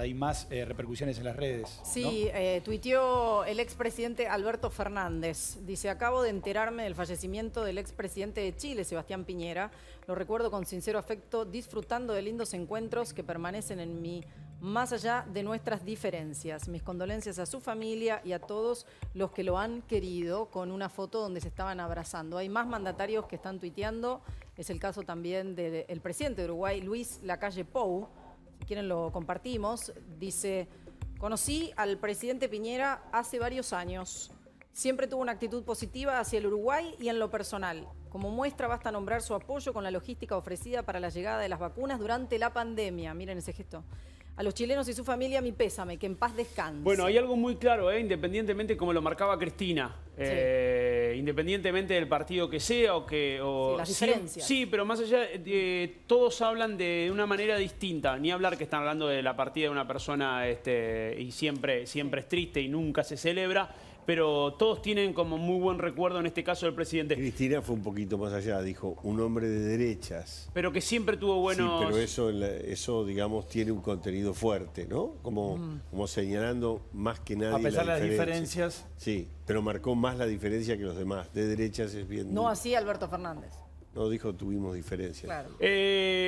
hay más eh, repercusiones en las redes. Sí, eh, tuiteó el expresidente Alberto Fernández. Dice, acabo de enterarme del fallecimiento del expresidente de Chile, Sebastián Piñera. Lo recuerdo con sincero afecto, disfrutando de lindos encuentros que permanecen en mí más allá de nuestras diferencias. Mis condolencias a su familia y a todos los que lo han querido con una foto donde se estaban abrazando. Hay más mandatarios que están tuiteando. Es el caso también del presidente de Uruguay, Luis Lacalle Pou quieren lo compartimos. Dice, conocí al presidente Piñera hace varios años. Siempre tuvo una actitud positiva hacia el Uruguay y en lo personal. Como muestra, basta nombrar su apoyo con la logística ofrecida para la llegada de las vacunas durante la pandemia. Miren ese gesto. A los chilenos y su familia, mi pésame, que en paz descanse. Bueno, hay algo muy claro, ¿eh? independientemente como lo marcaba Cristina. Eh, independientemente del partido que sea o que... O, sí, pero más allá, todos hablan de una manera distinta. Ni hablar que están hablando de la partida de una persona este, y siempre, siempre es triste y nunca se celebra pero todos tienen como muy buen recuerdo en este caso del presidente. Cristina fue un poquito más allá, dijo, un hombre de derechas. Pero que siempre tuvo buenos... Sí, pero eso, eso digamos, tiene un contenido fuerte, ¿no? Como, mm. como señalando más que nadie A pesar de las diferencias. Sí, pero marcó más la diferencia que los demás. De derechas es bien... No así Alberto Fernández. No, dijo tuvimos diferencias. Claro. Eh,